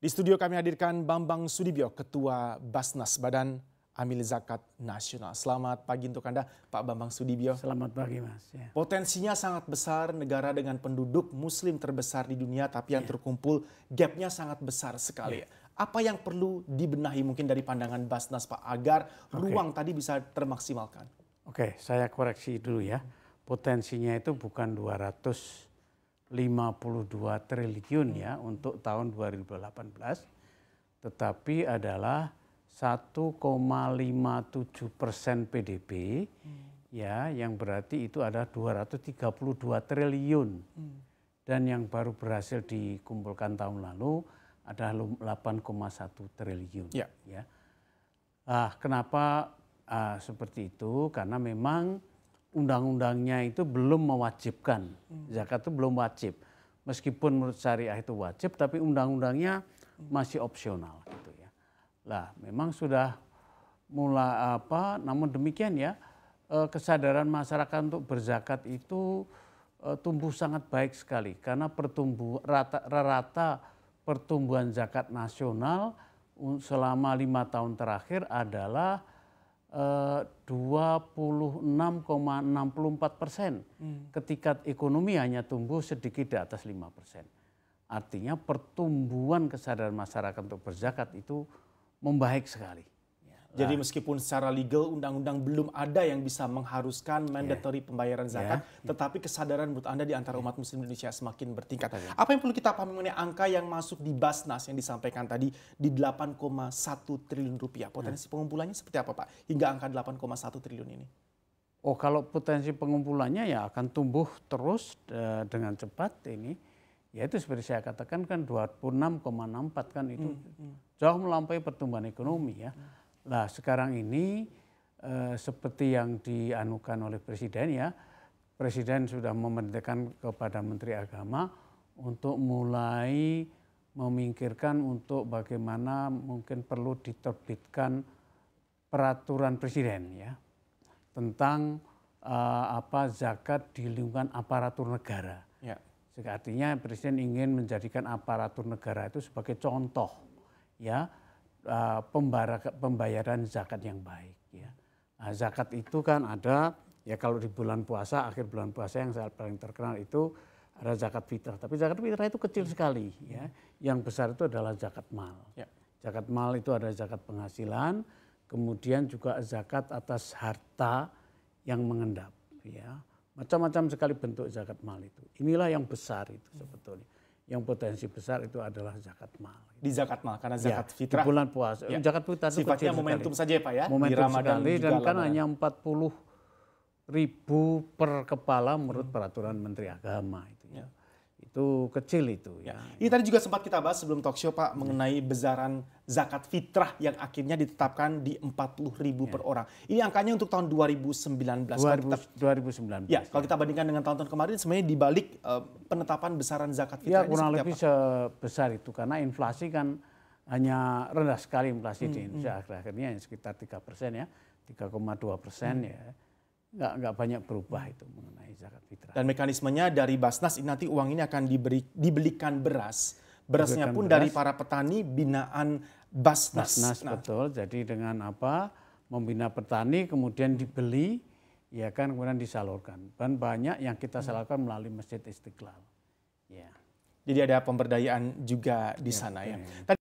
Di studio kami hadirkan Bambang Sudibyo, Ketua Basnas Badan Amil Zakat Nasional. Selamat pagi untuk Anda, Pak Bambang Sudibyo. Selamat pagi, Mas. Ya. Potensinya sangat besar, negara dengan penduduk muslim terbesar di dunia, tapi yang ya. terkumpul gapnya sangat besar sekali. Ya. Apa yang perlu dibenahi mungkin dari pandangan Basnas, Pak, agar okay. ruang tadi bisa termaksimalkan? Oke, okay, saya koreksi dulu ya. Potensinya itu bukan 200 52 triliun ya hmm. untuk tahun 2018, tetapi adalah 1,57 persen PDB, hmm. ya, yang berarti itu ada 232 triliun. Hmm. Dan yang baru berhasil dikumpulkan tahun lalu ada 8,1 triliun. Ya. ya. Ah, kenapa ah, seperti itu? Karena memang undang-undangnya itu belum mewajibkan. Zakat itu belum wajib. Meskipun menurut syariah itu wajib, tapi undang-undangnya masih opsional gitu ya. Lah, memang sudah mulai apa, namun demikian ya, eh, kesadaran masyarakat untuk berzakat itu eh, tumbuh sangat baik sekali karena pertumbuh rata, rata pertumbuhan zakat nasional selama lima tahun terakhir adalah 26,64 eh, persen, hmm. ketika ekonomi hanya tumbuh sedikit di atas 5 persen. Artinya pertumbuhan kesadaran masyarakat untuk berzakat itu membaik sekali. Jadi ah. meskipun secara legal undang-undang belum ada yang bisa mengharuskan mandatory yeah. pembayaran iya. zakat, yeah. tetapi kesadaran menurut Anda di antara umat muslim Indonesia semakin bertingkat. Apa yang perlu kita pahami mengenai angka yang masuk di Basnas yang disampaikan tadi di 8,1 triliun rupiah. Hmm. Potensi hmm. pengumpulannya seperti apa Pak hingga angka 8,1 triliun ini? Oh kalau potensi pengumpulannya ya akan tumbuh terus eh, dengan cepat ini. Ya itu seperti saya katakan kan 26,64 kan itu hmm, hmm. jauh melampaui pertumbuhan ekonomi ya. Hmm Nah sekarang ini eh, seperti yang dianukan oleh Presiden ya, Presiden sudah memerintahkan kepada Menteri Agama untuk mulai memikirkan untuk bagaimana mungkin perlu diterbitkan peraturan Presiden ya tentang uh, apa zakat di lingkungan aparatur negara. Ya. Artinya Presiden ingin menjadikan aparatur negara itu sebagai contoh ya Eh, pembayaran zakat yang baik. Ya. Nah, zakat itu kan ada ya kalau di bulan puasa akhir bulan puasa yang saya paling terkenal itu ada zakat fitrah. Tapi zakat fitrah itu kecil sekali ya. Yang besar itu adalah zakat mal. Ya. Zakat mal itu ada zakat penghasilan, kemudian juga zakat atas harta yang mengendap ya. Macam-macam sekali bentuk zakat mal itu. Inilah yang besar itu sebetulnya yang potensi besar itu adalah zakat mal. Di zakat mal karena ya, zakat ya, fitrah. Di bulan puasa. Ya. Zakat fitrah itu sifatnya momentum sekali. saja ya Pak ya. Momentum di Ramadan sekali dan kan hanya 40 ribu per kepala menurut peraturan Menteri Agama itu. Ya. ya itu kecil itu ya. Ini tadi juga sempat kita bahas sebelum talk show Pak ya. mengenai besaran zakat fitrah yang akhirnya ditetapkan di 40 ribu ya. per orang. Ini angkanya untuk tahun 2019. 2000, kalau kita, 2019. Ya, kalau ya. kita bandingkan dengan tahun-tahun kemarin sebenarnya dibalik uh, penetapan besaran zakat fitrah ya, kurang lebih sebesar itu karena inflasi kan hanya rendah sekali inflasi hmm, di Indonesia hmm. akhir-akhirnya sekitar 3 persen ya, 3,2 persen hmm. ya nggak nggak banyak berubah itu mengenai zakat fitrah. Dan mekanismenya dari Basnas ini nanti uang ini akan diberi, dibelikan beras. Berasnya Dibelikan pun beras. dari para petani binaan Basnas. Basnas nah. betul. Jadi dengan apa membina petani kemudian dibeli ya kan kemudian disalurkan. Dan banyak yang kita hmm. salurkan melalui Masjid Istiqlal. Ya. Jadi ada pemberdayaan juga di ya, sana ya. ya.